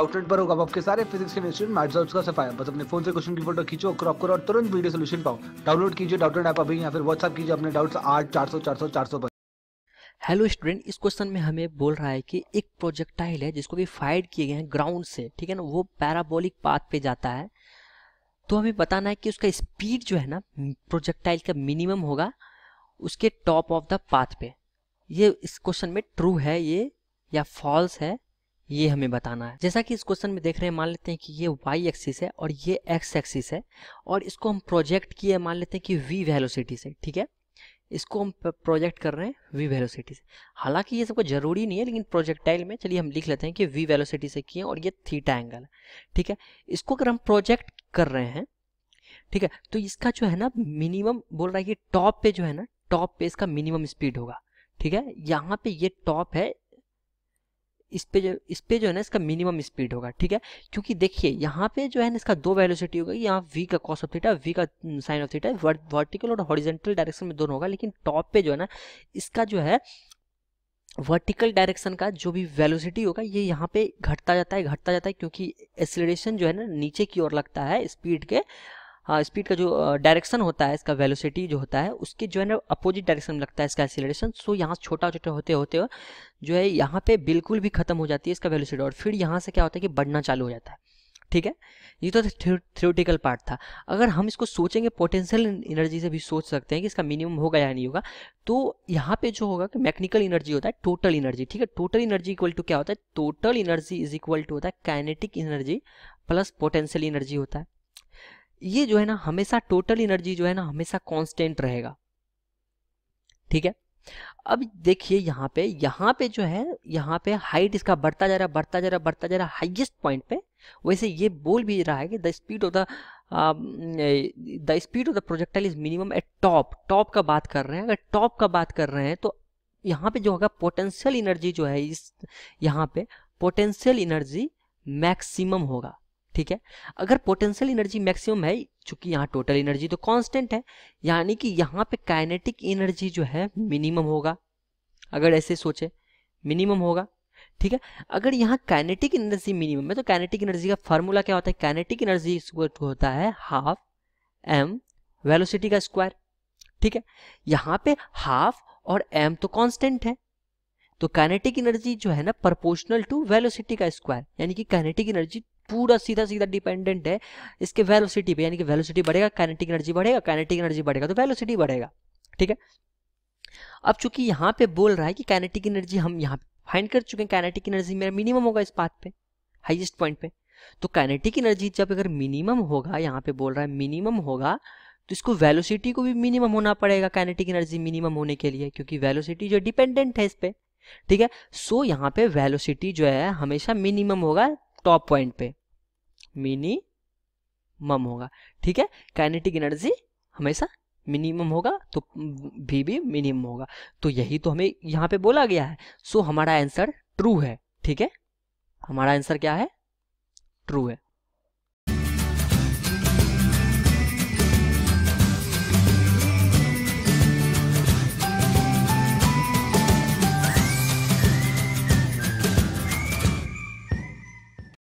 outlet पर होगा आपके सारे फिजिक्स केमिस्ट्री मैथ्स और उसका सफाया बस अपने फोन से क्वेश्चन की फोटो खींचो क्रॉप करो और तुरंत वीडियो सोल्यूशन पाओ डाउनलोड कीजिए डाउटलेट ऐप अभी या फिर व्हाट्सअप कीजिए अपने डाउट्स आठ चार सौ चार सौ चार सौ पर हेलो स्टूडेंट इस क्वेश्चन में हमें बोल रहा है कि एक प्रोजेक्टाइल है जिसको भी फायर किए गए हैं ग्राउंड से ठीक है ना वो पैराबोलिक पाथ पे जाता है तो हमें बताना है कि उसका स्पीड जो है ना प्रोजेक्टाइल का मिनिमम होगा उसके टॉप ऑफ द पाथ पे ये इस क्वेश्चन में ट्रू है ये या फॉल्स है ये हमें बताना है जैसा कि इस क्वेश्चन में देख रहे हैं मान लेते हैं कि ये वाई एक्सिस है और ये एक्स एक्सिस है और इसको हम प्रोजेक्ट किए मान लेते हैं कि वी वेलोसिटी से ठीक है इसको हम प्रोजेक्ट कर रहे हैं वी वेलोसिटी से हालांकि ये सबको जरूरी नहीं है लेकिन प्रोजेक्टाइल में चलिए हम लिख लेते हैं कि वी वेलोसिटी से किए और ये थीटा एंगल है ठीक है इसको अगर हम प्रोजेक्ट कर रहे हैं ठीक है तो इसका जो है ना मिनिमम बोल रहा है कि टॉप पे जो है ना टॉप पे इसका मिनिमम स्पीड होगा ठीक है यहाँ पे ये टॉप है इस पे जो इस पे जो है ना इसका मिनिमम स्पीड होगा ठीक है क्योंकि देखिए यहाँ पे जो है ना इसका दो वेलोसिटी होगा यहाँ वी का कॉस ऑफ थीटा वी का साइन ऑफ थीटा वर्टिकल और हॉरिजेंटल डायरेक्शन में दोनों होगा लेकिन टॉप पे जो है ना इसका जो है वर्टिकल डायरेक्शन का जो भी वेलोसिटी होगा ये यहाँ पे घटता जाता है घटता जाता है क्योंकि एक्सिलेशन जो है ना नीचे की ओर लगता है स्पीड के स्पीड हाँ, का जो डायरेक्शन होता है इसका वेलोसिटी जो होता है उसके जो है ना अपोजिट डायरेक्शन में लगता है इसका एक्सीलरेशन सो यहाँ छोटा छोटा होते होते हो, जो है यहाँ पे बिल्कुल भी खत्म हो जाती है इसका वेलोसिटी और फिर यहाँ से क्या होता है कि बढ़ना चालू हो जाता है ठीक है ये तो थ्योरेटिकल पार्ट था अगर हम इसको सोचेंगे पोटेंशियल एनर्जी से भी सोच सकते हैं कि इसका मिनिमम होगा या नहीं होगा तो यहाँ पे जो होगा कि मैकेनिकल एनर्जी होता है टोटल एनर्जी ठीक है टोटल एनर्जी इक्वल टू क्या होता है total energy is equal to होता है kinetic energy plus potential energy होता है ये जो है ना हमेशा टोटल एनर्जी जो है ना हमेशा कांस्टेंट रहेगा ठीक है अब देखिए यहाँ पे यहाँ पे जो है यहाँ पे हाइट इसका बढ़ता जा रहा बढ़ता जा रहा बढ़ता जा रहा हाईएस्ट पॉइंट पे वैसे ये बोल भी रहा है कि the speed of the speed of the projectile is minimum at top top का बात कर रहे हैं अगर टॉप का बात कर रहे हैं तो यहाँ पे जो होगा पोटेंशियल एनर्जी जो है इस यहाँ पे पोटेंशियल एनर्जी मैक्सिमम होगा ठीक है अगर पोटेंशियल एनर्जी मैक्सिमम है चूंकि यहाँ टोटल एनर्जी तो कांस्टेंट है यानी कि यहाँ पे काइनेटिक एनर्जी जो है मिनिमम होगा अगर ऐसे सोचे मिनिमम होगा ठीक है अगर यहाँ काइनेटिक एनर्जी मिनिमम है तो काइनेटिक एनर्जी का फॉर्मूला क्या होता है काइनेटिक एनर्जी होता है हाफ एम वेलोसिटी का स्क्वायर ठीक है यहाँ पे हाफ और एम तो कॉन्स्टेंट है तो काइनेटिक एनर्जी जो है ना प्रपोर्शनल टू वेलोसिटी का स्क्वायर यानी कि काइनेटिक एनर्जी पूरा सीधा सीधा डिपेंडेंट है इसके वेलोसिटी पे यानी कि वेलोसिटी बढ़ेगा काइनेटिक एनर्जी बढ़ेगा काइनेटिक एनर्जी बढ़ेगा तो वेलोसिटी बढ़ेगा ठीक है अब चूंकि यहां पे बोल रहा है कि काइनेटिक एनर्जी हम यहाँ फाइंड कर चुके हैं काइनेटिक एनर्जी मेरा मिनिमम होगा इस पाथ पे हाइएस्ट पॉइंट पे तो काइनेटिक एनर्जी जब अगर मिनिमम होगा यहाँ पे बोल रहा है मिनिमम होगा तो इसको वेलोसिटी को भी मिनिमम होना पड़ेगा काइनेटिक एनर्जी मिनिमम होने के लिए क्योंकि वेलोसिटी जो डिपेंडेंट है इस पे ठीक है सो so, यहाँ पे वेलोसिटी जो है हमेशा मिनिमम होगा टॉप पॉइंट पे मिनिमम होगा ठीक है काइनेटिक एनर्जी हमेशा मिनिमम होगा तो भी भी मिनिमम होगा तो यही तो हमें यहाँ पे बोला गया है सो हमारा आंसर ट्रू है ठीक है हमारा आंसर क्या है ट्रू है